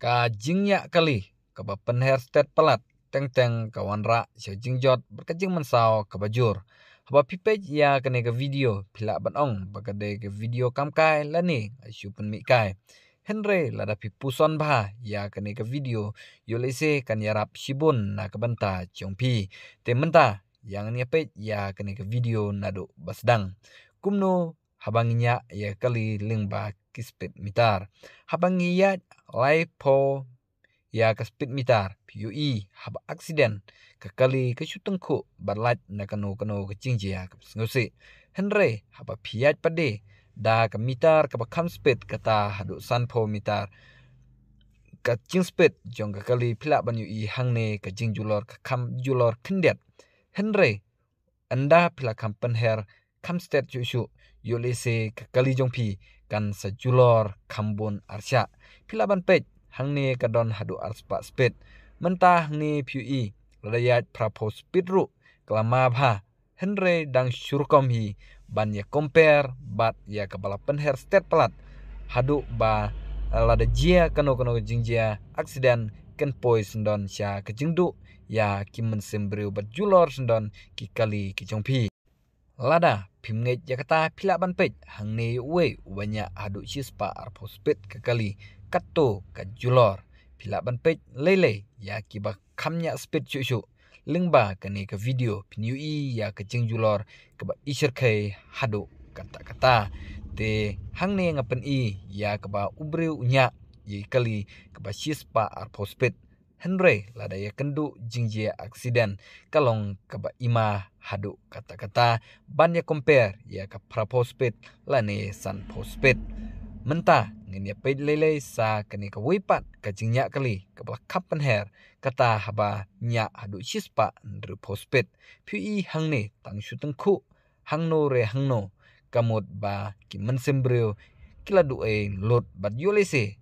kajing ya kali ke bapen herstet pelat teng teng ke wanra sio jingjot berkajing mensau ke bajur haba pipej ya kene ke video pila ban ong bagade ke video kamkai lani asu pen mikai Henry lada pipuson bah ha, ya kene ke video yolese kan yarap sibun na ke benta cungpi tementa yang ni pe ya kene ke video nadu basdang kumno habanginya ya kali lingba ke speed meter. Habang ngiyat lipo ya ke speed meter. PUE hab accident ke kali ke syutung ku berlat na kanu kanu ke cingji ya ke sengusi. Henry hab piat pade da ke meter ke kam speed kata hadu sanpo meter. Ke cing speed jong ke kali pilak ban UE hang ne ke cing julor ke kam julor kendet. Henry anda pilak kam penher ke kam state chu shu yule se kali jong phi kan sa julor khambon arsha philaban pet hang ne ka don hadu arspa spet menta hang ne phu i rayat prapho spit ru klama bha henre dang shurkom hi ban ya compare bat ya kepala penher state pelat hadu ba lada jia kano kano jingjia aksiden ken poi sendon sya kejingdu ya kim men sembriu bat julor sendon ki kali ki jong phi Lada, Pimngit Jakarta Pilak Banpej Hang ni uwe Uwanya aduk cispa Arpo spit kekali Kato kajulor Pilak Banpej lele Ya kibak kamnya spit cuk-cuk Lengba kene ke video Pinyui ya kecing julor Kebab isyir ke haduk kata-kata Te hang ni ngapen i Ya kebab ubre unyak Ya kali kebab cispa Arpo spit Henry ladaya kendu jingjia aksiden kalong keba ima hadu kata-kata banyak compare ya ke pra pospit lani san pospit menta ngin ya pe lele sa kini ke wipat ke jingnya kali ke kapan her kata haba nya hadu cispa ndru pospit pui hang ni tang syu tengku hang no re hang no kamut ba kimen sembrio kila duai lut bad yulese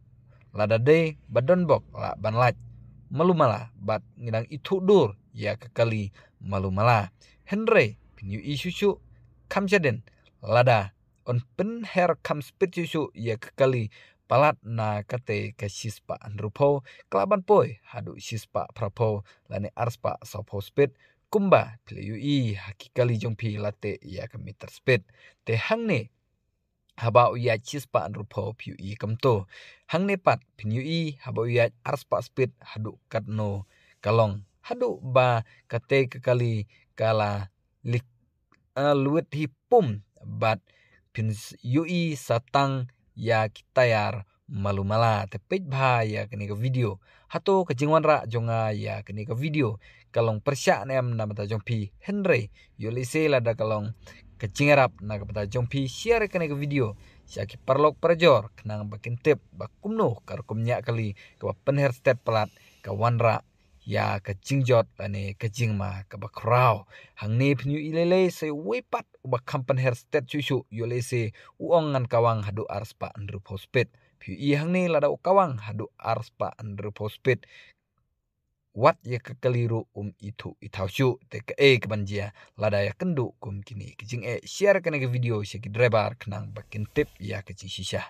lada de badon bok la banlat malumala bat ngidang itudur ya kekali malumala henre pinyu isusu kamjaden lada on pen her kam spetisu ya kekali palat na kate ke sispa andrupo kelaban poi hadu sispa prapo lani arspa sopo spet kumba pilih yui hakikali jongpi late ya kemiter spet te hang ne habau ia cispa an rupo piu i kamto hang nepat piu i habau ia arspa spit hadu katno kalong hadu ba kate kekali kala li luet hi pum bat pin yu i satang ya kitayar malu-mala te pet bha ya kini ke video hato ke jingwan ra jonga ya kini ke video kalong persya nem na mata jong pi henry yo lise la da kalong ke jingarap na ke mata jong pi share kini ke video siaki perlok perjor kenang bakin tip bakumno kar kumnya kali ke penher step pelat ke wanra ya ke jingjot ane ke jingma ke bakrau hang ne pnyu ilele se wepat ba kampan her step chu chu yo lise uongan kawang hadu arspa andru hospital Piu i hang ni lada ukawang hadu ars pa andropospit. Wat ya kekeliru um itu itau syu teka e eh, kebanjia lada ya kendu kum kini kecing e eh, share kena ke video syaki drebar kenang bakin tip ya kecing sisyah.